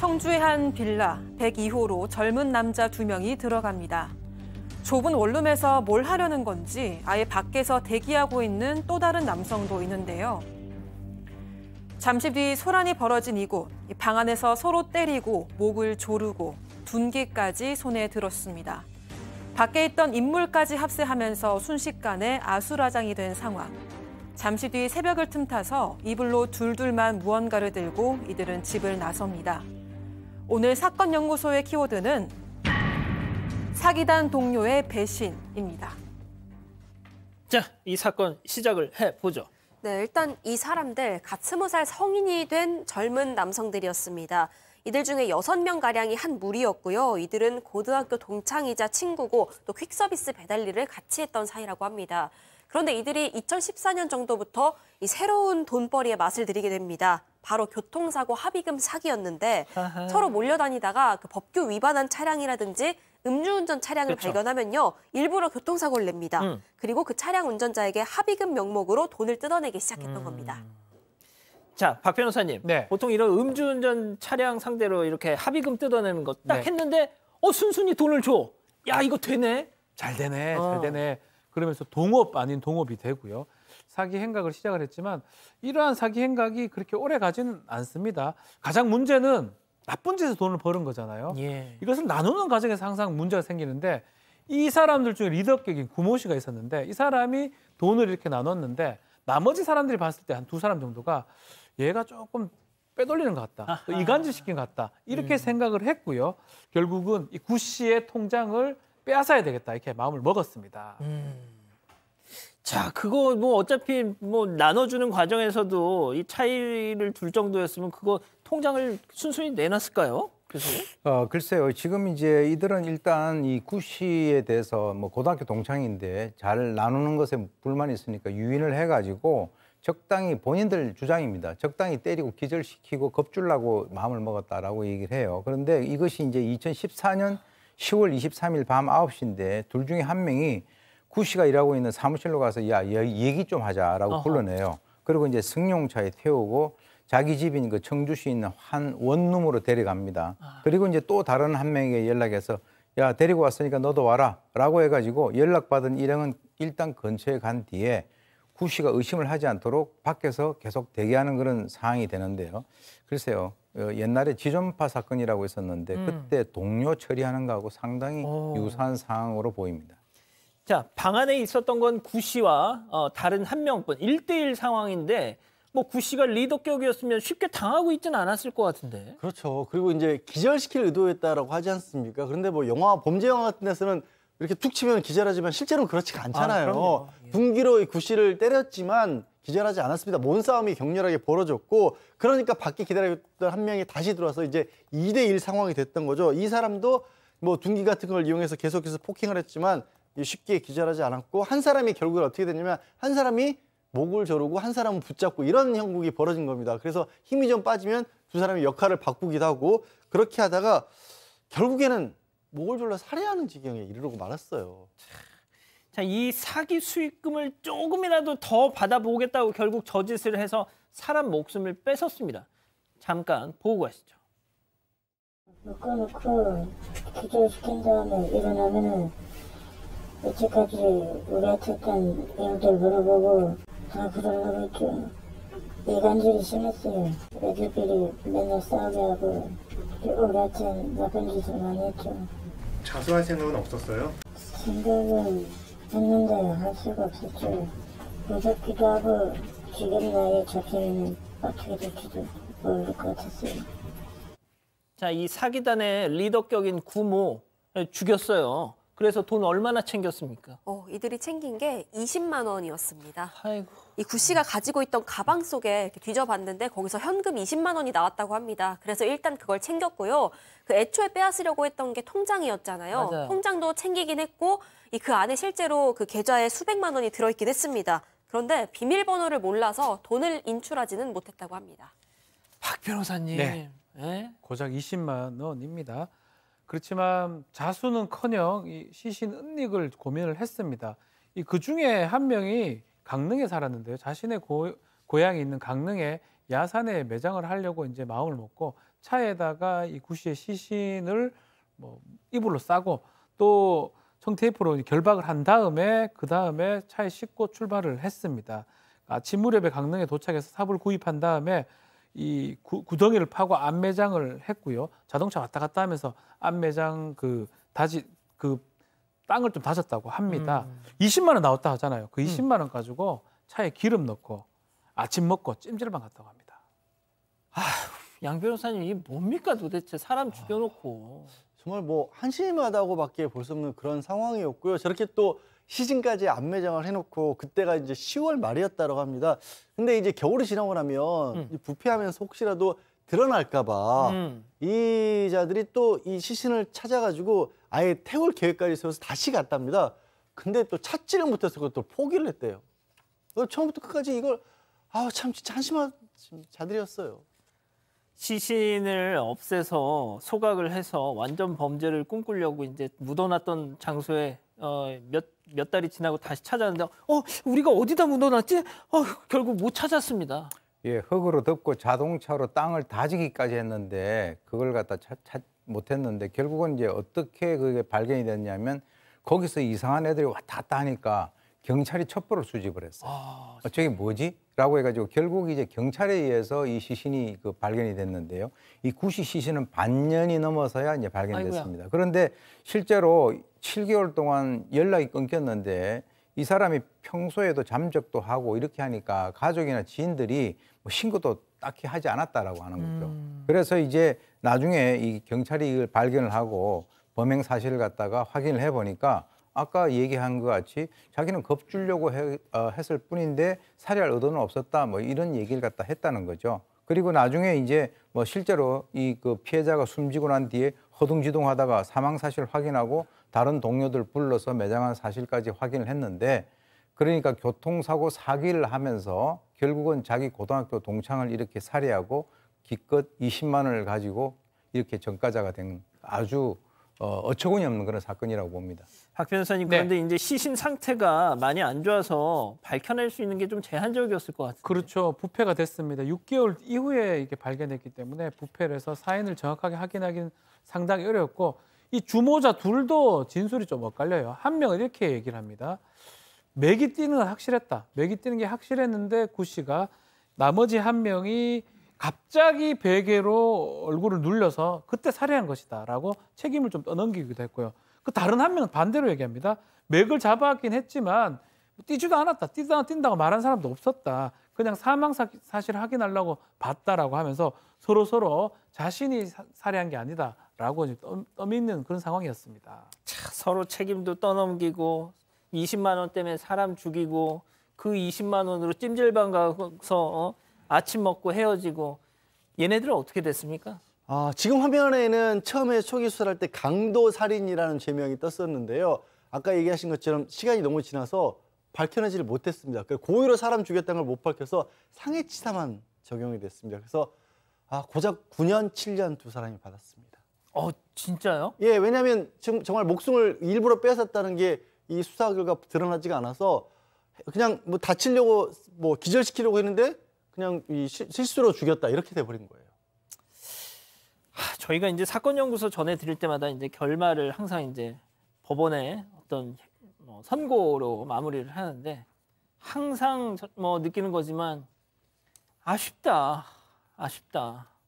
청주의 한 빌라 102호로 젊은 남자 두 명이 들어갑니다. 좁은 원룸에서 뭘 하려는 건지 아예 밖에서 대기하고 있는 또 다른 남성도 있는데요. 잠시 뒤 소란이 벌어진 이곳, 방 안에서 서로 때리고 목을 조르고 둔기까지 손에 들었습니다. 밖에 있던 인물까지 합세하면서 순식간에 아수라장이 된 상황. 잠시 뒤 새벽을 틈타서 이불로 둘둘만 무언가를 들고 이들은 집을 나섭니다. 오늘 사건 연구소의 키워드는 사기단 동료의 배신입니다. 자, 이 사건 시작을 해보죠. 네, 일단 이 사람들 가츠모살 성인이 된 젊은 남성들이었습니다. 이들 중에 여섯 명가량이한 무리였고요. 이들은 고등학교 동창이자 친구고 또 퀵서비스 배달일을 같이 했던 사이라고 합니다. 그런데 이들이 2014년 정도부터 이 새로운 돈벌이의 맛을 들이게 됩니다. 바로 교통사고 합의금 사기였는데 아하. 서로 몰려다니다가 그 법규 위반한 차량이라든지 음주운전 차량을 그렇 발견하면요 일부러 교통사고를 냅니다. 음. 그리고 그 차량 운전자에게 합의금 명목으로 돈을 뜯어내기 시작했던 음. 겁니다. 자, 박 변호사님. 네. 보통 이런 음주운전 차량 상대로 이렇게 합의금 뜯어내는 거딱 네. 했는데 어 순순히 돈을 줘. 야, 이거 되네. 잘 되네. 어. 잘 되네. 그러면서 동업 아닌 동업이 되고요. 사기 행각을 시작을 했지만 이러한 사기 행각이 그렇게 오래 가지는 않습니다. 가장 문제는 나쁜 짓에서 돈을 버는 거잖아요. 예. 이것은 나누는 과정에서 항상 문제가 생기는데 이 사람들 중에 리더격인 구모 씨가 있었는데 이 사람이 돈을 이렇게 나눴는데 나머지 사람들이 봤을 때 한 두 사람 정도가 얘가 조금 빼돌리는 것 같다. 이간질 시킨 것 같다. 이렇게 음. 생각을 했고요. 결국은 이 구 씨의 통장을 빼앗아야 되겠다. 이렇게 마음을 먹었습니다. 음. 자, 그거 뭐 어차피 뭐 나눠주는 과정에서도 이 차이를 둘 정도였으면 그거 통장을 순순히 내놨을까요? 교수님? 어, 글쎄요. 지금 이제 이들은 일단 이 구씨에 대해서 뭐 고등학교 동창인데 잘 나누는 것에 불만이 있으니까 유인을 해가지고 적당히 본인들 주장입니다. 적당히 때리고 기절시키고 겁줄라고 마음을 먹었다라고 얘기를 해요. 그런데 이것이 이제 2014년 10월 23일 밤 9시인데 둘 중에 한 명이 구 씨가 일하고 있는 사무실로 가서 야 얘기 좀 하자라고 어허. 불러내요. 그리고 이제 승용차에 태우고 자기 집인 그청주시 있는 한 원룸으로 데려갑니다. 아. 그리고 이제 또 다른 한 명에게 연락해서 야 데리고 왔으니까 너도 와라라고 해가지고 연락받은 일행은 일단 근처에 간 뒤에 구 씨가 의심을 하지 않도록 밖에서 계속 대기하는 그런 상황이 되는데요. 글쎄요. 어, 옛날에 지존파 사건이라고 있었는데 음. 그때 동료 처리하는 거하고 상당히 오. 유사한 상황으로 보입니다. 자, 방 안에 있었던 건 구 씨와 어, 다른 한 명뿐 일대일 상황인데 뭐구 씨가 리더격이었으면 쉽게 당하고 있지는 않았을 것 같은데. 그렇죠. 그리고 이제 기절시킬 의도였다라고 하지 않습니까? 그런데 뭐 영화 범죄 영화 같은 데서는 이렇게 툭 치면 기절하지만 실제로는 그렇지가 아, 않잖아요. 아, 예. 분기로 구 씨를 때렸지만 기절하지 않았습니다. 몸 싸움이 격렬하게 벌어졌고 그러니까 밖에 기다렸던 한 명이 다시 들어와서 이제 2대1 상황이 됐던 거죠. 이 사람도 뭐 둔기 같은 걸 이용해서 계속해서 폭행을 했지만 쉽게 기절하지 않았고 한 사람이 결국 어떻게 됐냐면한 사람이 목을 조르고 한 사람은 붙잡고 이런 형국이 벌어진 겁니다. 그래서 힘이 좀 빠지면 두 사람이 역할을 바꾸기도 하고 그렇게 하다가 결국에는 목을 졸라 살해하는 지경에 이르고 말았어요. 자, 이 사기 수익금을 조금이라도 더 받아보겠다고 결국 저짓을 해서 사람 목숨을 뺏었습니다. 잠깐 보고 가시죠. 묶어놓고 기절시킨 다음에 일어나면은 이제까지 우리한테 했던 일들 물어보고 다 그런 거겠죠. 이간질이 심했어요. 애들끼리 맨날 싸우게 하고 우리한테 나쁜 짓을 많이 했죠. 자수할 생각은 없었어요? 생각은 했는데 할 수가 없었죠. 무섭기도 하고 지금 나이에 잡히면 어떻게 될지도 모를 것 같았어요. 자, 이 사기단의 리더격인 구모 죽였어요. 그래서 돈 얼마나 챙겼습니까? 어, 이들이 챙긴 게 20만 원이었습니다. 아이고. 이구 씨가 가지고 있던 가방 속에 뒤져봤는데 거기서 현금 20만 원이 나왔다고 합니다. 그래서 일단 그걸 챙겼고요. 그 애초에 빼앗으려고 했던 게 통장이었잖아요. 맞아요. 통장도 챙기긴 했고 이 그 안에 실제로 그 계좌에 수백만 원이 들어있긴 했습니다. 그런데 비밀번호를 몰라서 돈을 인출하지는 못했다고 합니다. 박 변호사님. 네. 네. 고작 20만 원입니다. 그렇지만 자수는커녕 이 시신 은닉을 고민을 했습니다. 이그 중에 한 명이 강릉에 살았는데요. 자신의 고, 고향이 있는 강릉에 야산에 매장을 하려고 이제 마음을 먹고 차에다가 이 구씨의 시신을 뭐 이불로 싸고 또 청테이프로 결박을 한 다음에 그 다음에 차에 싣고 출발을 했습니다. 아침 무렵에 강릉에 도착해서 삽을 구입한 다음에 이 구, 구덩이를 파고 안매장을 했고요. 자동차 왔다 갔다 하면서 안매장 그 다지 그 땅을 좀 다졌다고 합니다. 음. 20만 원 나왔다 하잖아요. 그 20만 음. 원 가지고 차에 기름 넣고 아침 먹고 찜질방 갔다고 합니다. 아, 양 변호사님 이게 뭡니까 도대체 사람 아. 죽여놓고 아, 정말 뭐 한심하다고밖에 볼 수 없는 그런 상황이었고요. 저렇게 또 시즌까지 안매장을 해놓고 그때가 이제 10월 말이었다고 합니다. 근데 이제 겨울이 지나고 나면 음. 부패하면서 혹시라도 드러날까봐 음. 이 자들이 또 이 시신을 찾아가지고 아예 태울 계획까지 세워서 다시 갔답니다. 근데 또 찾지를 못해서 그걸 또 포기를 했대요. 처음부터 끝까지 이걸 아우참 진짜 한심한 자들이었어요. 시신을 없애서 소각을 해서 완전 범죄를 꿈꾸려고 이제 묻어놨던 장소에 어, 몇, 몇 달이 지나고 다시 찾았는데 어 우리가 어디다 묻어놨지? 어 결국 못 찾았습니다. 예, 흙으로 덮고 자동차로 땅을 다지기까지 했는데 그걸 갖다 찾, 찾 못했는데 결국은 이제 어떻게 그게 발견이 됐냐면 거기서 이상한 애들이 왔다 갔다 하니까 경찰이 첩보를 수집을 했어요. 아, 어, 저게 뭐지? 라고 해가지고 결국 이제 경찰에 의해서 이 시신이 그 발견이 됐는데요. 이 구시 시신은 반년이 넘어서야 이제 발견됐습니다. 아이고야. 그런데 실제로 7개월 동안 연락이 끊겼는데 이 사람이 평소에도 잠적도 하고 이렇게 하니까 가족이나 지인들이 뭐 신고도 딱히 하지 않았다라고 하는 거죠. 음. 그래서 이제 나중에 이 경찰이 이걸 발견을 하고 범행 사실을 갖다가 확인을 해보니까 아까 얘기한 것 같이 자기는 겁주려고 어, 했을 뿐인데 살해할 의도는 없었다 뭐 이런 얘기를 갖다 했다는 거죠. 그리고 나중에 이제 뭐 실제로 이 그 피해자가 숨지고 난 뒤에 허둥지둥하다가 사망 사실 확인하고 다른 동료들 불러서 매장한 사실까지 확인을 했는데 그러니까 교통사고 사기를 하면서 결국은 자기 고등학교 동창을 이렇게 살해하고 기껏 20만 원을 가지고 이렇게 전과자가 된 아주 어, 처구니 없는 그런 사건이라고 봅니다. 박 변호사님 네. 그런데 네. 이제 시신 상태가 많이 안 좋아서 밝혀낼 수 있는 게 좀 제한적이었을 것 같아요. 그렇죠. 부패가 됐습니다. 6개월 이후에 이게 발견됐기 때문에 부패를 해서 사인을 정확하게 확인하기는 상당히 어려고이 주모자 둘도 진술이 좀 엇갈려요. 한 명은 이렇게 얘기를 합니다. 맥이 뛰는 건 확실했다. 맥이 뛰는 게 확실했는데 구 씨가 나머지 한 명이 갑자기 베개로 얼굴을 눌려서 그때 살해한 것이다라고 책임을 좀 떠넘기기도 했고요. 그 다른 한 명은 반대로 얘기합니다. 맥을 잡아왔긴 했지만 뛰지도 않았다. 뛰다 뛴다고 말한 사람도 없었다. 그냥 사망 사실 확인하려고 봤다라고 하면서 서로 서로 자신이 사, 살해한 게 아니다라고 떠미는 그런 상황이었습니다. 차, 서로 책임도 떠넘기고 20만 원 때문에 사람 죽이고 그 20만 원으로 찜질방 가서 어? 아침 먹고 헤어지고 얘네들은 어떻게 됐습니까? 아, 지금 화면에는 처음에 초기수사할 때 강도 살인이라는 죄명이 떴었는데요. 아까 얘기하신 것처럼 시간이 너무 지나서 밝혀내지를 못했습니다. 고의로 사람 죽였다는 걸 못 밝혀서 상해치사만 적용이 됐습니다. 그래서 아, 고작 9년, 7년 두 사람이 받았습니다. 어, 진짜요? 예, 왜냐하면 지금 정말 목숨을 일부러 빼앗았다는 게 이 수사 결과 드러나지가 않아서 그냥 뭐 다치려고 뭐 기절시키려고 했는데 그냥 이 시, 실수로 죽였다 이렇게 돼버린 거예요. 하, 저희가 이제 사건 연구소 전해 드릴 때마다 이제 결말을 항상 이제 법원의 어떤 뭐 선고로 마무리를 하는데 항상 뭐 느끼는 거지만 아쉽다, 아쉽다.